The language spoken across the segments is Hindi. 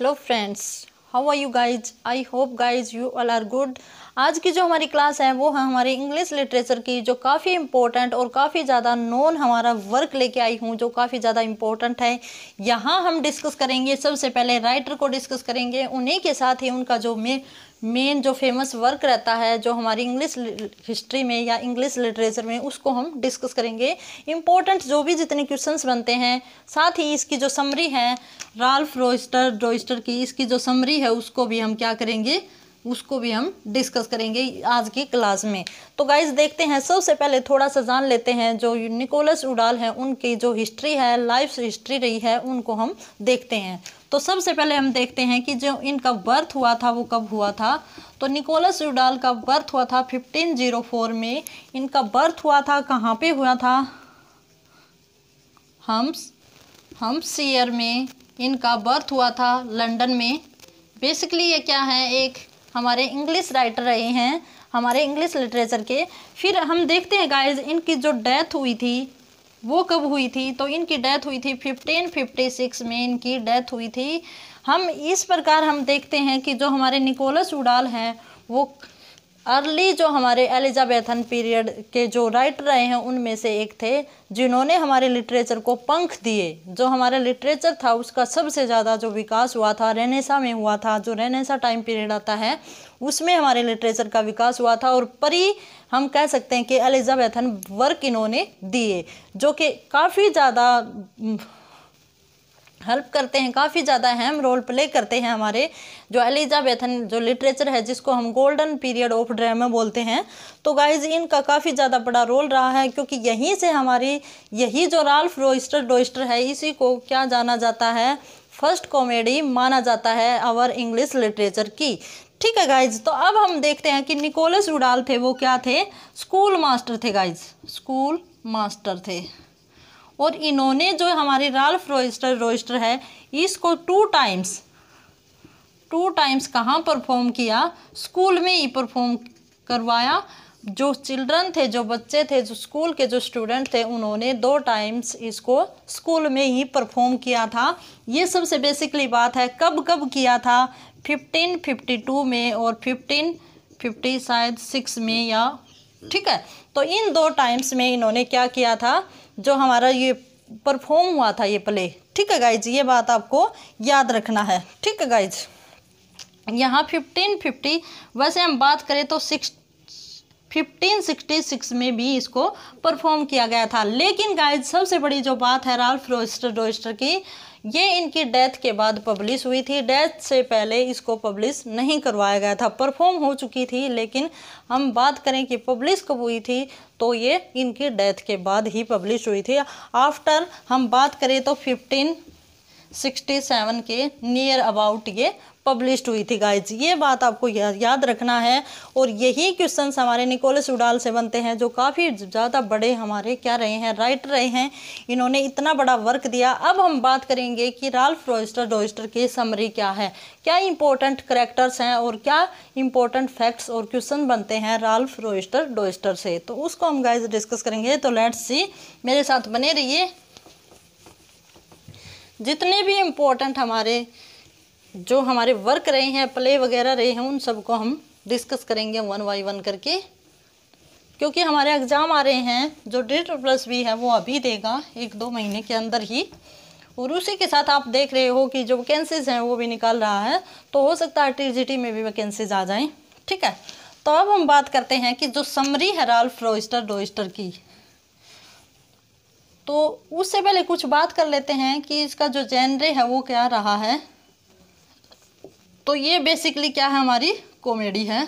hello friends how are you guys I hope guys you all are good आज की जो हमारी क्लास है वो है हमारी इंग्लिश लिटरेचर की जो काफ़ी इम्पोर्टेंट और काफ़ी ज़्यादा नॉन हमारा वर्क लेके आई हूँ जो काफ़ी ज़्यादा इम्पोर्टेंट है यहाँ हम डिस्कस करेंगे सबसे पहले राइटर को डिस्कस करेंगे उन्हीं के साथ ही उनका जो मे मेन जो फेमस वर्क रहता है जो हमारी इंग्लिश हिस्ट्री में या इंग्लिश लिटरेचर में उसको हम डिस्कस करेंगे इम्पोर्टेंट जो भी जितने क्वेश्चंस बनते हैं साथ ही इसकी जो समरी है राल्फ रोइस्टर रोइस्टर की इसकी जो समरी है उसको भी हम क्या करेंगे उसको भी हम डिस्कस करेंगे आज की क्लास में तो गाइज देखते हैं सबसे पहले थोड़ा सा जान लेते हैं जो निकोलस उडाल हैं उनकी जो हिस्ट्री है लाइफ हिस्ट्री रही है उनको हम देखते हैं तो सबसे पहले हम देखते हैं कि जो इनका बर्थ हुआ था वो कब हुआ था तो निकोलस यूडाल का बर्थ हुआ था 1504 में इनका बर्थ हुआ था कहाँ पे हुआ था हम्स हम्स ईयर में इनका बर्थ हुआ था लंदन में बेसिकली ये क्या है एक हमारे इंग्लिश राइटर रहे हैं हमारे इंग्लिश लिटरेचर के फिर हम देखते हैं गाइस इनकी जो डेथ हुई थी वो कब हुई थी तो इनकी डेथ हुई थी 1556 में इनकी डेथ हुई थी हम इस प्रकार हम देखते हैं कि जो हमारे निकोलस उडाल हैं वो अर्ली जो हमारे एलिजाबेथन पीरियड के जो राइटर रहे हैं उनमें से एक थे जिन्होंने हमारे लिटरेचर को पंख दिए जो हमारा लिटरेचर था उसका सबसे ज़्यादा जो विकास हुआ था रेनेसा में हुआ था जो रेनेसा टाइम पीरियड आता है उसमें हमारे लिटरेचर का विकास हुआ था और परी हम कह सकते हैं कि एलिजाबेथन वर्क इन्होंने दिए जो कि काफ़ी ज़्यादा हेल्प करते हैं काफ़ी ज़्यादा अहम रोल प्ले करते हैं हमारे जो एलिजाबेथन जो लिटरेचर है जिसको हम गोल्डन पीरियड ऑफ ड्रामा बोलते हैं तो गाइज इनका काफ़ी ज़्यादा बड़ा रोल रहा है क्योंकि यहीं से हमारी यही जो राल्फ रोइस्टर डोइस्टर है इसी को क्या जाना जाता है फर्स्ट कॉमेडी माना जाता है आवर इंग्लिश लिटरेचर की ठीक है गाइज तो अब हम देखते हैं कि निकोलस उडाल थे वो क्या थे स्कूल मास्टर थे गाइज स्कूल मास्टर थे और इन्होंने जो हमारी राल्फ रोइस्टर रोइस्टर है इसको टू टाइम्स टू टाइम्स कहाँ परफॉर्म किया स्कूल में ही परफॉर्म करवाया जो चिल्ड्रन थे जो बच्चे थे जो स्कूल के जो स्टूडेंट थे उन्होंने दो टाइम्स इसको स्कूल में ही परफॉर्म किया था ये सबसे बेसिकली बात है कब कब किया था फिफ्टीन फिफ्टी टू में और फिफ्टीन फिफ्टी शायद सिक्स में या ठीक है तो इन दो टाइम्स में इन्होंने क्या किया था जो हमारा ये परफॉर्म हुआ था ये प्ले ठीक है गाइज ये बात आपको याद रखना है ठीक है गाइज यहाँ फिफ्टीन फिफ्टी वैसे हम बात करें तो सिक्स फिफ्टीन सिक्सटी सिक्स में भी इसको परफॉर्म किया गया था लेकिन गाइज सबसे बड़ी जो बात है राल्फ रोस्टर डोस्टर की ये इनकी डेथ के बाद पब्लिश हुई थी डेथ से पहले इसको पब्लिश नहीं करवाया गया था परफॉर्म हो चुकी थी लेकिन हम बात करें कि पब्लिश कब हुई थी तो ये इनकी डेथ के बाद ही पब्लिश हुई थी आफ्टर हम बात करें तो फिफ्टीन 67 के नियर अबाउट ये पब्लिश हुई थी गाइज ये बात आपको या, याद रखना है और यही क्वेश्चन हमारे निकोलस उडाल से बनते हैं जो काफ़ी ज़्यादा बड़े हमारे क्या रहे हैं राइटर रहे हैं इन्होंने इतना बड़ा वर्क दिया अब हम बात करेंगे कि राल्फ रोइस्टर रोइस्टर की समरी क्या है क्या इंपॉर्टेंट करेक्टर्स हैं और क्या इंपॉर्टेंट फैक्ट्स और क्वेश्चन बनते हैं राल्फ रोइस्टर डॉयस्टर से तो उसको हम गाइज डिस्कस करेंगे तो लेट्स सी मेरे साथ बने रहिए जितने भी इम्पोर्टेंट हमारे जो हमारे वर्क रहे हैं प्ले वगैरह रहे हैं उन सबको हम डिस्कस करेंगे वन बाई वन करके क्योंकि हमारे एग्ज़ाम आ रहे हैं जो डेट प्लस भी है वो अभी देगा एक दो महीने के अंदर ही और उसी के साथ आप देख रहे हो कि जो वैकेंसीज हैं वो भी निकाल रहा है तो हो सकता है टी में भी वैकेंसीज आ जाएँ ठीक है तो अब हम बात करते हैं कि जो समरी है राल्फ रोइस्टर डोइस्टर की तो उससे पहले कुछ बात कर लेते हैं कि इसका जो जेनरे है वो क्या रहा है तो ये बेसिकली क्या है हमारी कॉमेडी है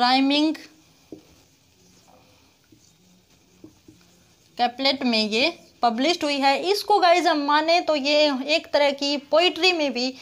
राइमिंग कैपलेट में ये पब्लिश हुई है इसको गाइज हम माने तो ये एक तरह की पोइट्री में भी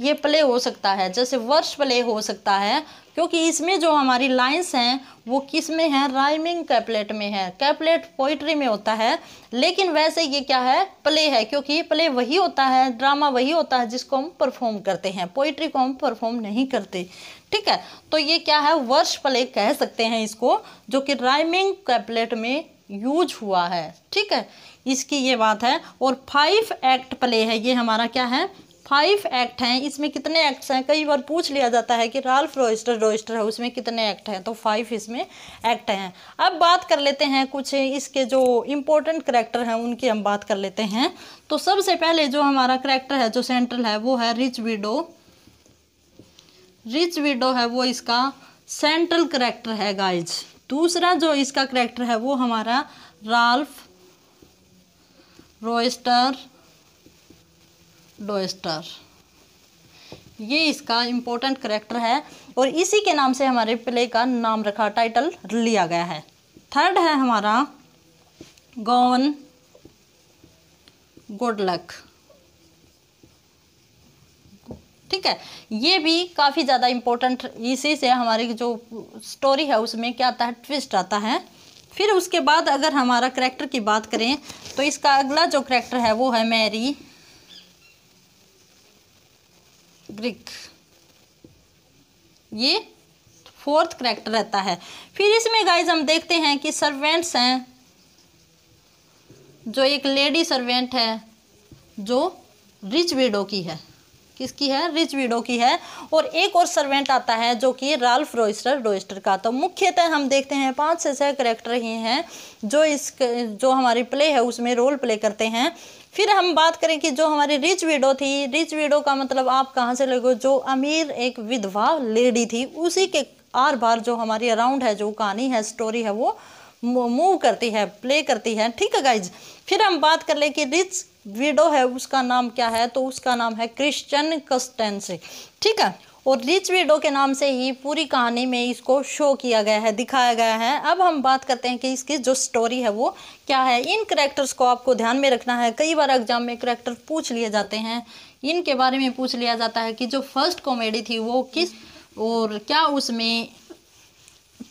ये प्ले हो सकता है जैसे वर्ष प्ले हो सकता है क्योंकि इसमें जो हमारी लाइन्स हैं वो किस में है राइमिंग कैपलेट में है कैपलेट पोइट्री में होता है लेकिन वैसे ये क्या है प्ले है क्योंकि प्ले वही होता है ड्रामा वही होता है जिसको हम परफॉर्म करते हैं पोइट्री को हम परफॉर्म नहीं करते ठीक है तो ये क्या है वर्ष प्ले कह सकते हैं इसको जो कि राइमिंग कैपलेट में यूज हुआ है ठीक है इसकी ये बात है और फाइव एक्ट प्ले है ये हमारा क्या है फाइव एक्ट हैं इसमें कितने एक्ट्स हैं कई बार पूछ लिया जाता है कि राल्फ रोइस्टर रोइस्टर है उसमें कितने एक्ट हैं तो फाइव इसमें एक्ट हैं अब बात कर लेते हैं कुछ इसके जो इम्पोर्टेंट करेक्टर हैं उनकी हम बात कर लेते हैं तो सबसे पहले जो हमारा करेक्टर है जो सेंट्रल है वो है रिच विडो रिच विडो है वो इसका सेंट्रल करेक्टर है गाइज दूसरा जो इसका करेक्टर है वो हमारा राल्फ रोइस्टर डोएस्टर ये इसका इम्पोर्टेंट करेक्टर है और इसी के नाम से हमारे प्ले का नाम रखा टाइटल लिया गया है थर्ड है हमारा गॉन गुड लक ठीक है ये भी काफ़ी ज़्यादा इम्पोर्टेंट इसी से हमारी जो स्टोरी है उसमें क्या आता है ट्विस्ट आता है फिर उसके बाद अगर हमारा करेक्टर की बात करें तो इसका अगला जो करेक्टर है वो है मैरी ग्रीक ये फोर्थ करेक्ट रहता है फिर इसमें गाइज हम देखते हैं कि सर्वेंट्स हैं जो एक लेडी सर्वेंट है जो रिच विडो की है किसकी है रिच विडो की है और एक और सर्वेंट आता है जो कि राल्फ रोइस्टर रोइस्टर का तो मुख्यतः हम देखते हैं पांच से छह करेक्टर ही हैं जो इस जो हमारी प्ले है उसमें रोल प्ले करते हैं फिर हम बात करें कि जो हमारी रिच विडो थी रिच विडो का मतलब आप कहाँ से लोगे जो अमीर एक विधवा लेडी थी उसी के आर बार जो हमारी अराउंड है जो कहानी है स्टोरी है वो मूव करती है प्ले करती है ठीक है गाइज फिर हम बात कर ले कि रिच विडो है उसका नाम क्या है तो उसका नाम है क्रिश्चन कस्टेंसी ठीक है और रिच विडो के नाम से ही पूरी कहानी में इसको शो किया गया है दिखाया गया है अब हम बात करते हैं कि इसकी जो स्टोरी है वो क्या है इन करेक्टर्स को आपको ध्यान में रखना है कई बार एग्जाम में करेक्टर पूछ लिए जाते हैं इनके बारे में पूछ लिया जाता है कि जो फर्स्ट कॉमेडी थी वो किस और क्या उसमें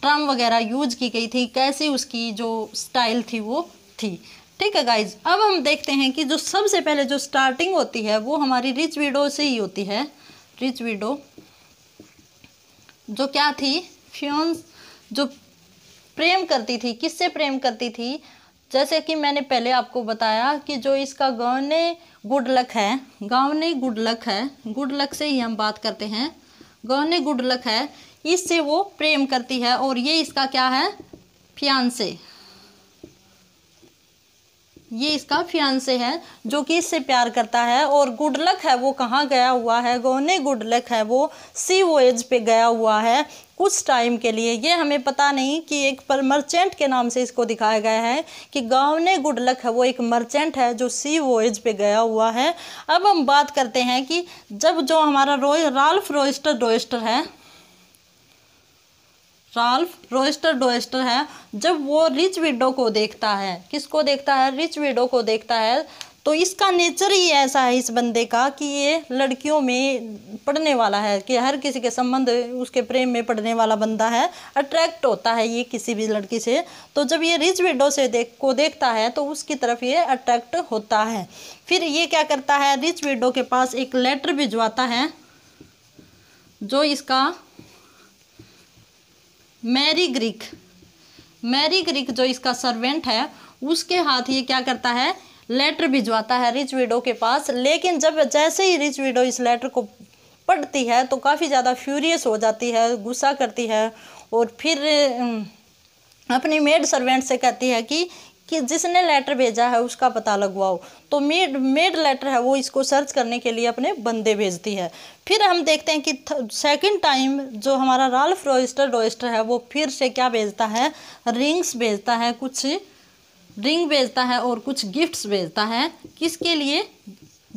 ट्रम वगैरह यूज की गई थी कैसे उसकी जो स्टाइल थी वो थी ठीक है गाइज अब हम देखते हैं कि जो सबसे पहले जो स्टार्टिंग होती है वो हमारी रिच वीडो से ही होती है रिच वीडो जो क्या थी फ्योन्स जो प्रेम करती थी किससे प्रेम करती थी जैसे कि मैंने पहले आपको बताया कि जो इसका गौने गुड लक है गौने गुड लक है गुड लक से ही हम बात करते हैं गौने गुड लक है इससे वो प्रेम करती है और ये इसका क्या है से ये इसका फियांसे है जो कि इससे प्यार करता है और गुड लक है वो कहाँ गया हुआ है गौने लक है वो सी वोएज पे गया हुआ है कुछ टाइम के लिए ये हमें पता नहीं कि एक पर मर्चेंट के नाम से इसको दिखाया गया है कि गावने लक है वो एक मर्चेंट है जो सी वोएज पे गया हुआ है अब हम बात करते हैं कि जब जो हमारा रोय राल्फ रोइस्टर रोइस्टर है राल्फ रोएस्टर डोएस्टर है जब वो रिच विडो को देखता है किसको देखता है रिच विडो को देखता है तो इसका नेचर ही ऐसा है इस बंदे का कि ये लड़कियों में पढ़ने वाला है कि हर किसी के संबंध उसके प्रेम में पढ़ने वाला बंदा है अट्रैक्ट होता है ये किसी भी लड़की से तो जब ये रिच विडो से देख को देखता है तो उसकी तरफ ये अट्रैक्ट होता है फिर ये क्या करता है रिच विडो के पास एक लेटर भिजवाता है जो इसका मैरी ग्रिक मैरी ग्रिक जो इसका सर्वेंट है उसके हाथ ये क्या करता है लेटर भिजवाता है रिच विडो के पास लेकिन जब जैसे ही रिच विडो इस लेटर को पढ़ती है तो काफ़ी ज़्यादा फ्यूरियस हो जाती है गुस्सा करती है और फिर अपनी मेड सर्वेंट से कहती है कि कि जिसने लेटर भेजा है उसका पता लगवाओ तो मेड मेड लेटर है वो इसको सर्च करने के लिए अपने बंदे भेजती है फिर हम देखते हैं कि सेकंड टाइम जो हमारा राल्फ रोइस्टर रोइस्टर है वो फिर से क्या भेजता है रिंग्स भेजता है कुछ रिंग भेजता है और कुछ गिफ्ट्स भेजता है किसके लिए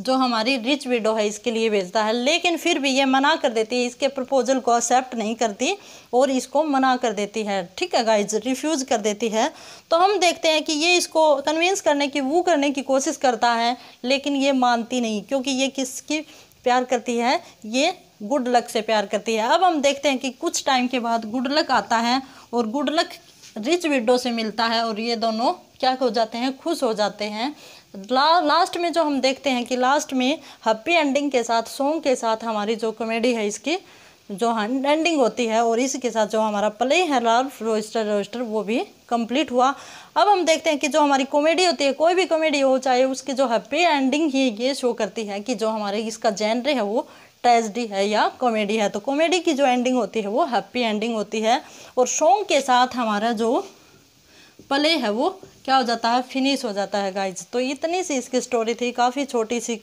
जो हमारी रिच विडो है इसके लिए भेजता है लेकिन फिर भी ये मना कर देती है इसके प्रपोजल को एक्सेप्ट नहीं करती और इसको मना कर देती है ठीक है गाइज रिफ्यूज़ कर देती है तो हम देखते हैं कि ये इसको कन्विंस करने की वो करने की कोशिश करता है लेकिन ये मानती नहीं क्योंकि ये किसकी प्यार करती है ये गुड लक से प्यार करती है अब हम देखते हैं कि कुछ टाइम के बाद गुड लक आता है और गुड लक रिच विडो से मिलता है और ये दोनों क्या हो जाते हैं खुश हो जाते हैं ला, लास्ट में जो हम देखते हैं कि लास्ट में हैप्पी एंडिंग के साथ सॉन्ग के साथ हमारी जो कॉमेडी है इसकी जो एंडिंग होती है और इसके साथ जो हमारा प्ले है लाल रोस्टर रोस्टर वो भी कंप्लीट हुआ अब हम देखते हैं कि जो हमारी कॉमेडी होती है कोई भी कॉमेडी हो चाहे उसकी जो हैप्पी एंडिंग ही ये शो करती है कि जो हमारे इसका जेनरे है वो ट्रेजडी है या कॉमेडी है तो कॉमेडी की जो एंडिंग होती है वो हैप्पी एंडिंग होती है और सॉन्ग के साथ हमारा जो पले है वो क्या हो जाता है फिनिश हो जाता है गाइज तो इतनी सी इसकी स्टोरी थी काफ़ी छोटी सी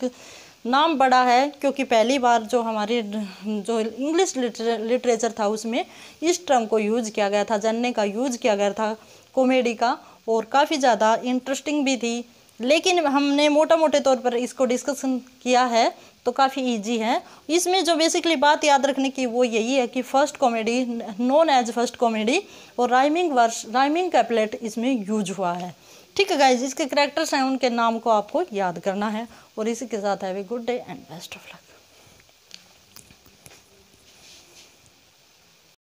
नाम बड़ा है क्योंकि पहली बार जो हमारी जो इंग्लिश लिटरेचर था उसमें इस टर्म को यूज़ किया गया था जन्ने का यूज़ किया गया था कॉमेडी का और काफ़ी ज़्यादा इंटरेस्टिंग भी थी लेकिन हमने मोटा मोटे तौर पर इसको डिस्कशन किया है तो काफ़ी ईजी है इसमें जो बेसिकली बात याद रखने की वो यही है कि first comedy known as first comedy और राइमिंग वर्स राइमिंग कैपलेट इसमें यूज हुआ है ठीक है गाइज इसके करेक्टर्स हैं उनके नाम को आपको याद करना है और इसी के साथ है good day and best of luck